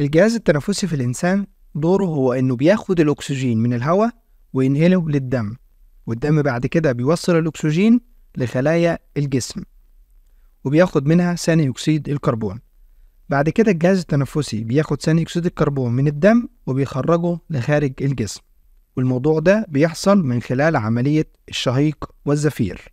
الجهاز التنفسي في الإنسان دوره هو إنه بياخد الأكسجين من الهواء وينقله للدم والدم بعد كده بيوصل الأكسجين لخلايا الجسم وبياخد منها ثاني أكسيد الكربون بعد كده الجهاز التنفسي بياخد ثاني أكسيد الكربون من الدم وبيخرجه لخارج الجسم والموضوع ده بيحصل من خلال عملية الشهيق والزفير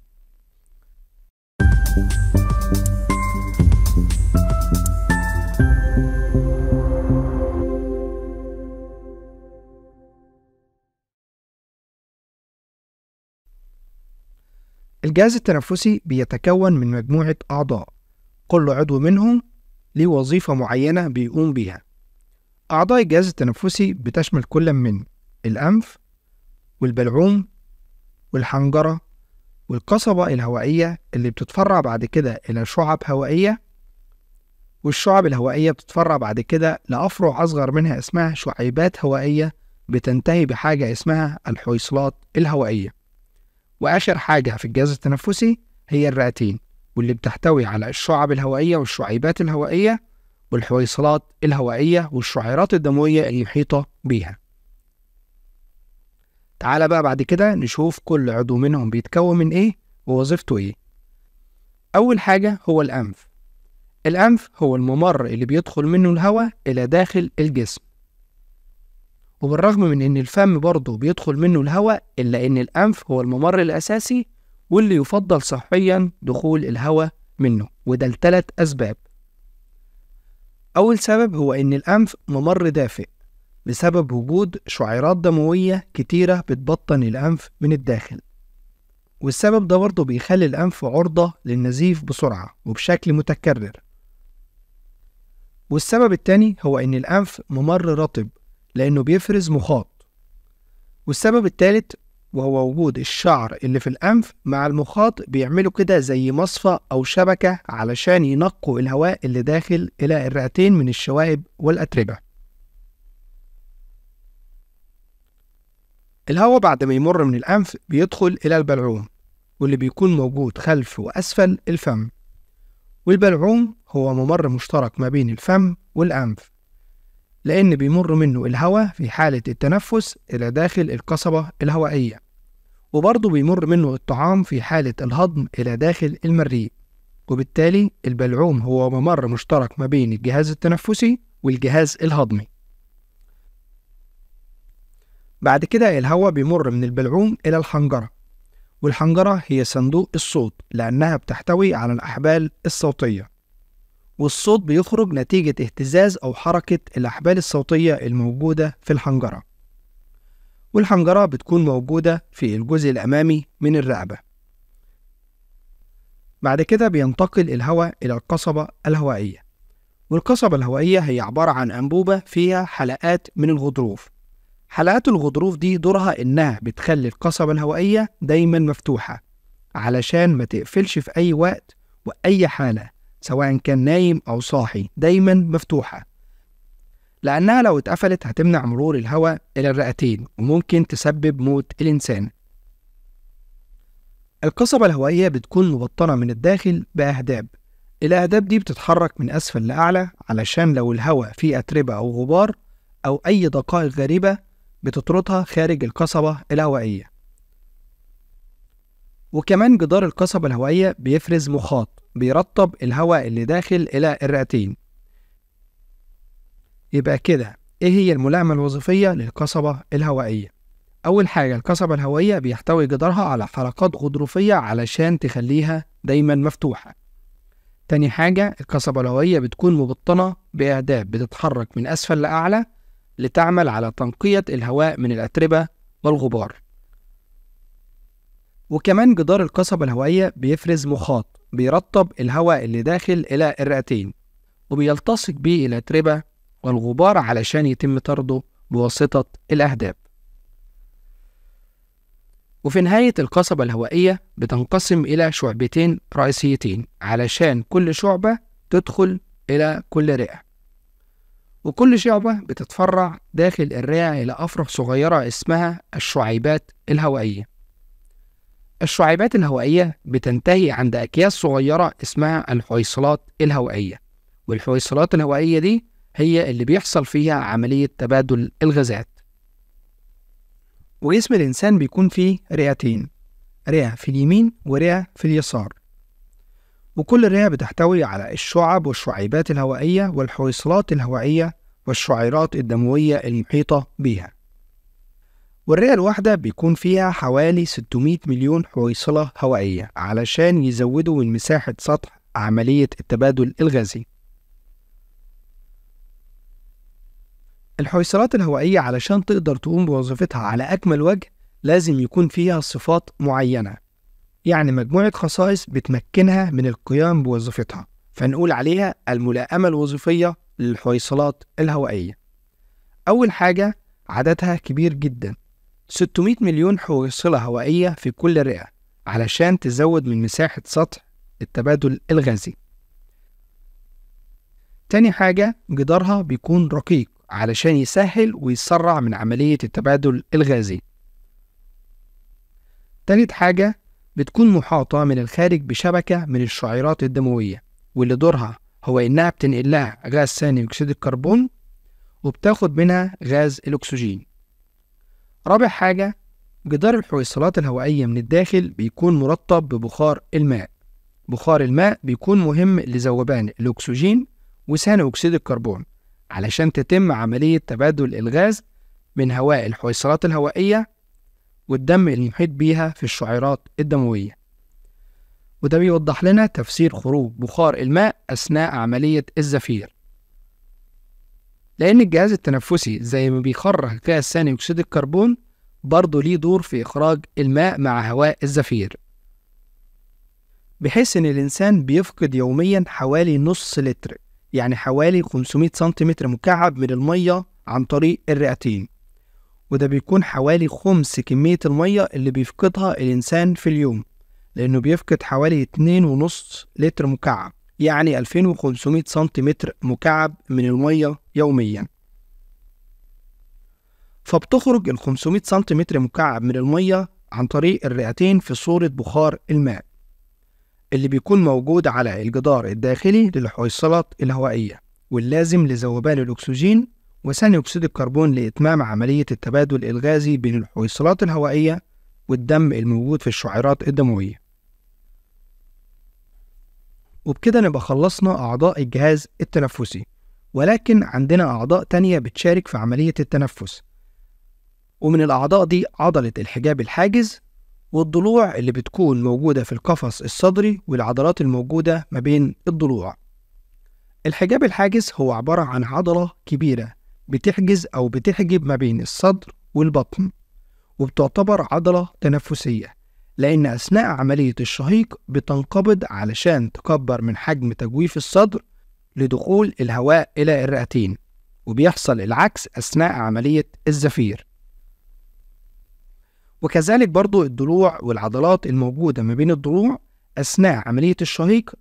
الجهاز التنفسي بيتكون من مجموعة أعضاء كل عضو منهم ليه وظيفة معينة بيقوم بيها أعضاء الجهاز التنفسي بتشمل كل من الأنف والبلعوم والحنجرة والقصبة الهوائية اللي بتتفرع بعد كده إلى شعب هوائية والشعب الهوائية بتتفرع بعد كده لأفرع أصغر منها اسمها شعيبات هوائية بتنتهي بحاجة اسمها الحويصلات الهوائية وآخر حاجة في الجهاز التنفسي هي الرئتين واللي بتحتوي على الشعب الهوائية والشعيبات الهوائية والحويصلات الهوائية والشعيرات الدموية المحيطة بيها تعال بقى بعد كده نشوف كل عضو منهم بيتكون من إيه ووظيفته إيه أول حاجة هو الأنف الأنف هو الممر اللي بيدخل منه الهواء إلى داخل الجسم وبالرغم من إن الفم برضه بيدخل منه الهواء إلا إن الأنف هو الممر الأساسي واللي يفضل صحيا دخول الهواء منه وده لتلات أسباب أول سبب هو إن الأنف ممر دافئ بسبب وجود شعيرات دموية كتيرة بتبطن الأنف من الداخل والسبب ده برضه بيخلي الأنف عرضة للنزيف بسرعة وبشكل متكرر والسبب التاني هو إن الأنف ممر رطب لأنه بيفرز مخاط والسبب الثالث وهو وجود الشعر اللي في الأنف مع المخاط بيعملوا كده زي مصفى أو شبكة علشان ينقوا الهواء اللي داخل إلى الرئتين من الشوائب والأتربة الهواء بعد ما يمر من الأنف بيدخل إلى البلعوم واللي بيكون موجود خلف وأسفل الفم والبلعوم هو ممر مشترك ما بين الفم والأنف لأن بيمر منه الهواء في حالة التنفس إلى داخل القصبة الهوائية وبرضه بيمر منه الطعام في حالة الهضم إلى داخل المريء وبالتالي البلعوم هو ممر مشترك ما بين الجهاز التنفسي والجهاز الهضمي بعد كده الهواء بيمر من البلعوم إلى الحنجرة والحنجرة هي صندوق الصوت لأنها بتحتوي على الأحبال الصوتية والصوت بيخرج نتيجة اهتزاز أو حركة الأحبال الصوتية الموجودة في الحنجرة والحنجرة بتكون موجودة في الجزء الأمامي من الرقبة بعد كده بينتقل الهواء إلى القصبة الهوائية والقصبة الهوائية هي عبارة عن أنبوبة فيها حلقات من الغضروف حلقات الغضروف دي دورها إنها بتخلي القصبة الهوائية دايما مفتوحة علشان ما تقفلش في أي وقت وأي حالة سواء كان نايم أو صاحي دايما مفتوحة لأنها لو اتقفلت هتمنع مرور الهواء إلى الرئتين وممكن تسبب موت الإنسان القصبة الهوائية بتكون مبطنة من الداخل بأهداب الأهداب دي بتتحرك من أسفل لأعلى علشان لو الهواء فيه أتربة أو غبار أو أي دقائق غريبة بتطردها خارج القصبة الهوائية وكمان جدار القصبة الهوائية بيفرز مخاط بيرطب الهواء اللي داخل إلى الرئتين يبقى كده إيه هي الملائمة الوظيفية للقصبة الهوائية؟ أول حاجة القصبة الهوائية بيحتوي جدارها على حلقات غضروفية علشان تخليها دايما مفتوحة تاني حاجة القصبة الهوائية بتكون مبطنة بأعداد بتتحرك من أسفل لأعلى لتعمل على تنقية الهواء من الأتربة والغبار وكمان جدار القصبة الهوائية بيفرز مخاط بيرطب الهواء اللي داخل إلى الرئتين وبيلتصق بيه الأتربة والغبار علشان يتم طرده بواسطة الأهداب وفي نهاية القصبة الهوائية بتنقسم إلى شعبتين رئيسيتين علشان كل شعبة تدخل إلى كل رئة وكل شعبة بتتفرع داخل الرئة إلى أفرع صغيرة اسمها الشعيبات الهوائية الشعيبات الهوائية بتنتهي عند أكياس صغيرة اسمها الحويصلات الهوائية والحويصلات الهوائية دي هي اللي بيحصل فيها عملية تبادل الغازات وجسم الإنسان بيكون فيه رئتين رئة في اليمين ورئة في اليسار وكل رئة بتحتوي على الشعب والشعيبات الهوائية والحويصلات الهوائية والشعيرات الدموية المحيطة بيها والرئة الواحدة بيكون فيها حوالي 600 مليون حويصلة هوائية علشان يزودوا من مساحة سطح عملية التبادل الغازي الحويصلات الهوائية علشان تقدر تقوم بوظيفتها على أكمل وجه لازم يكون فيها صفات معينة يعني مجموعة خصائص بتمكنها من القيام بوظيفتها فنقول عليها الملائمة الوظيفية للحويصلات الهوائية أول حاجة عددها كبير جدا 600 مليون حويصلة هوائية في كل رئة علشان تزود من مساحة سطح التبادل الغازي تاني حاجة جدارها بيكون رقيق علشان يسهل ويسرع من عملية التبادل الغازي تالت حاجة بتكون محاطة من الخارج بشبكة من الشعيرات الدموية واللي دورها هو إنها بتنقل لها غاز ثاني أكسيد الكربون وبتاخد منها غاز الأكسجين رابع حاجة جدار الحويصلات الهوائية من الداخل بيكون مرطب ببخار الماء بخار الماء بيكون مهم لذوبان الأكسجين وثاني أكسيد الكربون علشان تتم عملية تبادل الغاز من هواء الحويصلات الهوائية والدم المحيط بيها في الشعيرات الدموية وده بيوضح لنا تفسير خروج بخار الماء أثناء عملية الزفير لأن الجهاز التنفسي زي ما بيخرج غاز ثاني أكسيد الكربون برضه ليه دور في إخراج الماء مع هواء الزفير بحيث إن الإنسان بيفقد يوميا حوالي نص لتر يعني حوالي 500 سنتيمتر مكعب من المية عن طريق الرئتين وده بيكون حوالي خمس كمية المية اللي بيفقدها الإنسان في اليوم لأنه بيفقد حوالي اتنين ونص لتر مكعب يعني 2500 سنتيمتر مكعب من المية يوميا فبتخرج ال 500 سنتيمتر مكعب من المية عن طريق الرئتين في صورة بخار الماء اللي بيكون موجود على الجدار الداخلي للحويصلات الهوائية واللازم لذوبان الأكسجين وثاني أكسيد الكربون لإتمام عملية التبادل الغازي بين الحويصلات الهوائية والدم الموجود في الشعيرات الدموية وبكده نبقى خلصنا أعضاء الجهاز التنفسي ولكن عندنا أعضاء تانية بتشارك في عملية التنفس ومن الأعضاء دي عضلة الحجاب الحاجز والضلوع اللي بتكون موجودة في القفص الصدري والعضلات الموجودة ما بين الضلوع الحجاب الحاجز هو عبارة عن عضلة كبيرة بتحجز أو بتحجب ما بين الصدر والبطن وبتعتبر عضلة تنفسية لأن أثناء عملية الشهيق بتنقبض علشان تكبر من حجم تجويف الصدر لدخول الهواء إلى الرئتين وبيحصل العكس أثناء عملية الزفير وكذلك برضو الضلوع والعضلات الموجودة ما بين الضلوع أثناء عملية الشهيق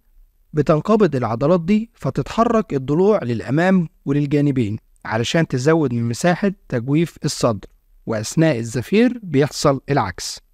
بتنقبض العضلات دي فتتحرك الضلوع للأمام وللجانبين علشان تزود من مساحة تجويف الصدر وأثناء الزفير بيحصل العكس